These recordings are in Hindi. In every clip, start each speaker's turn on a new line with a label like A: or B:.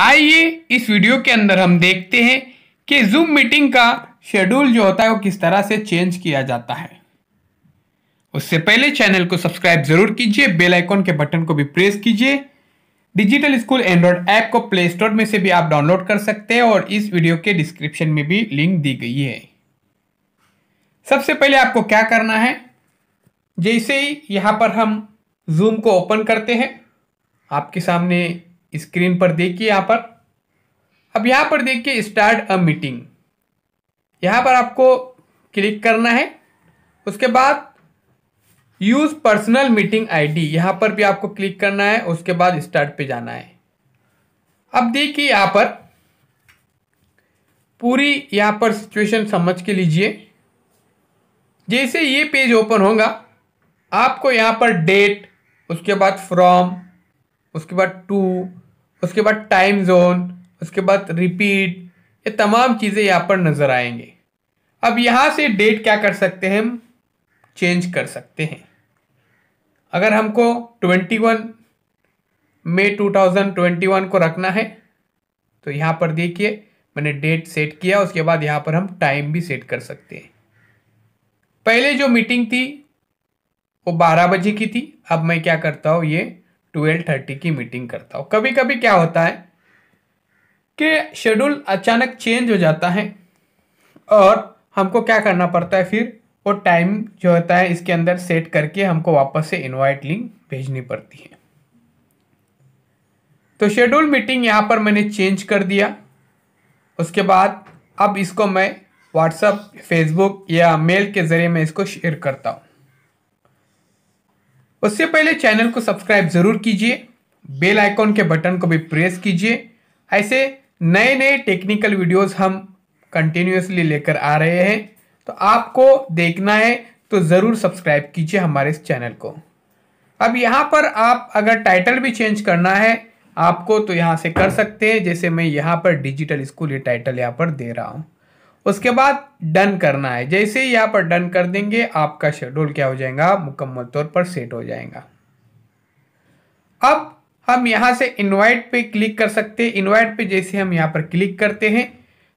A: आइए इस वीडियो के अंदर हम देखते हैं कि जूम मीटिंग का शेड्यूल जो होता है वो किस तरह से चेंज किया जाता है उससे पहले चैनल को सब्सक्राइब जरूर कीजिए बेल आइकॉन के बटन को भी प्रेस कीजिए डिजिटल स्कूल एंड्रॉयड ऐप को प्ले स्टोर में से भी आप डाउनलोड कर सकते हैं और इस वीडियो के डिस्क्रिप्शन में भी लिंक दी गई है सबसे पहले आपको क्या करना है जैसे ही यहाँ पर हम जूम को ओपन करते हैं आपके सामने स्क्रीन पर देखिए यहाँ पर अब यहाँ पर देखिए स्टार्ट अ मीटिंग यहाँ पर आपको क्लिक करना है उसके बाद यूज़ पर्सनल मीटिंग आईडी यहाँ पर भी आपको क्लिक करना है उसके बाद स्टार्ट पे जाना है अब देखिए यहाँ पर पूरी यहाँ पर सिचुएशन समझ के लीजिए जैसे ये पेज ओपन होगा आपको यहाँ पर डेट उसके बाद फ्रॉम उसके बाद टू उसके बाद टाइम जोन उसके बाद रिपीट ये तमाम चीज़ें यहाँ पर नज़र आएंगे अब यहाँ से डेट क्या कर सकते हैं हम चेंज कर सकते हैं अगर हमको 21 मई 2021 को रखना है तो यहाँ पर देखिए मैंने डेट सेट किया उसके बाद यहाँ पर हम टाइम भी सेट कर सकते हैं पहले जो मीटिंग थी वो 12 बजे की थी अब मैं क्या करता हूँ ये ट्वेल्व थर्टी की मीटिंग करता हूँ कभी कभी क्या होता है कि शेड्यूल अचानक चेंज हो जाता है और हमको क्या करना पड़ता है फिर वो टाइम जो होता है इसके अंदर सेट करके हमको वापस से इनवाइट लिंक भेजनी पड़ती है तो शेड्यूल मीटिंग यहाँ पर मैंने चेंज कर दिया उसके बाद अब इसको मैं व्हाट्सअप फेसबुक या मेल के ज़रिए मैं इसको शेयर करता हूँ उससे पहले चैनल को सब्सक्राइब जरूर कीजिए बेल आइकॉन के बटन को भी प्रेस कीजिए ऐसे नए नए टेक्निकल वीडियोस हम कंटिन्यूसली लेकर आ रहे हैं तो आपको देखना है तो ज़रूर सब्सक्राइब कीजिए हमारे इस चैनल को अब यहाँ पर आप अगर टाइटल भी चेंज करना है आपको तो यहाँ से कर सकते हैं जैसे मैं यहाँ पर डिजिटल स्कूल ये टाइटल यहाँ पर दे रहा हूँ उसके बाद डन करना है जैसे ही यहाँ पर डन कर देंगे आपका शेड्यूल क्या हो जाएगा मुकम्मल तौर पर सेट हो जाएगा अब हम यहाँ से इनवाइट पे क्लिक कर सकते हैं इनवाइट पे जैसे हम यहाँ पर क्लिक करते हैं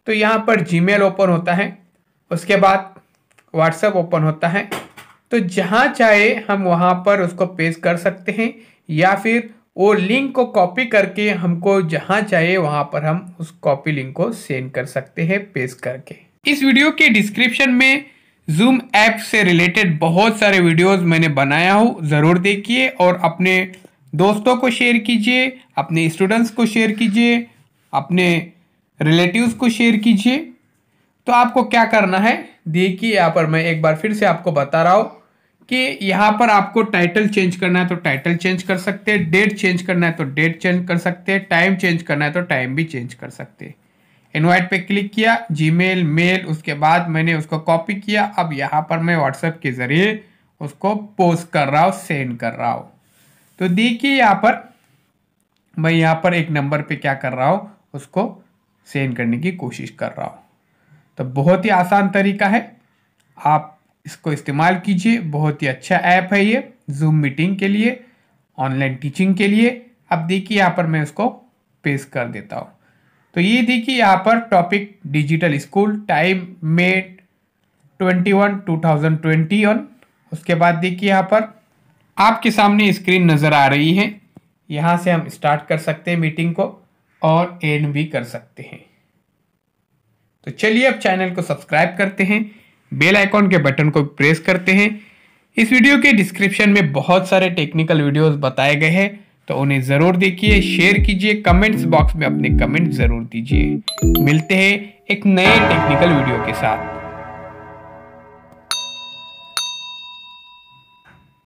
A: तो यहाँ पर जीमेल ओपन होता है उसके बाद व्हाट्सएप ओपन होता है तो जहाँ चाहे हम वहाँ पर उसको पेश कर सकते हैं या फिर वो लिंक को कॉपी करके हमको जहाँ चाहिए वहाँ पर हम उस कॉपी लिंक को सेंड कर सकते हैं पेस्ट करके इस वीडियो के डिस्क्रिप्शन में जूम ऐप से रिलेटेड बहुत सारे वीडियोस मैंने बनाया हूँ ज़रूर देखिए और अपने दोस्तों को शेयर कीजिए अपने स्टूडेंट्स को शेयर कीजिए अपने रिलेटिव को शेयर कीजिए तो आपको क्या करना है देखिए यहाँ पर मैं एक बार फिर से आपको बता रहा हूँ कि यहाँ पर आपको टाइटल चेंज करना है तो टाइटल चेंज कर सकते हैं डेट चेंज करना है तो डेट चेंज कर सकते हैं टाइम चेंज करना है तो टाइम भी चेंज कर सकते हैं इनवाइट पे क्लिक किया जीमेल मेल उसके बाद मैंने उसको कॉपी किया अब यहाँ पर मैं व्हाट्सएप के ज़रिए उसको पोस्ट कर रहा हूँ सेंड कर रहा हूँ तो देखिए यहाँ पर मैं यहाँ पर एक नंबर पर क्या कर रहा हूँ उसको सेंड करने की कोशिश कर रहा हूँ तो बहुत ही आसान तरीका है आप इसको इस्तेमाल कीजिए बहुत ही अच्छा ऐप है ये जूम मीटिंग के लिए ऑनलाइन टीचिंग के लिए अब देखिए यहाँ पर मैं उसको पेश कर देता हूँ तो ये देखिए यहाँ पर topic digital school time May 21 2021 उसके बाद देखिए यहाँ पर आपके सामने स्क्रीन नज़र आ रही है यहाँ से हम स्टार्ट कर सकते हैं मीटिंग को और एंड भी कर सकते हैं तो चलिए अब चैनल को सब्सक्राइब करते हैं बेल आइकॉन के बटन को प्रेस करते हैं इस वीडियो के डिस्क्रिप्शन में बहुत सारे टेक्निकल वीडियोस बताए गए हैं तो उन्हें ज़रूर देखिए शेयर कीजिए कमेंट्स बॉक्स में अपने कमेंट ज़रूर दीजिए मिलते हैं एक नए टेक्निकल वीडियो के साथ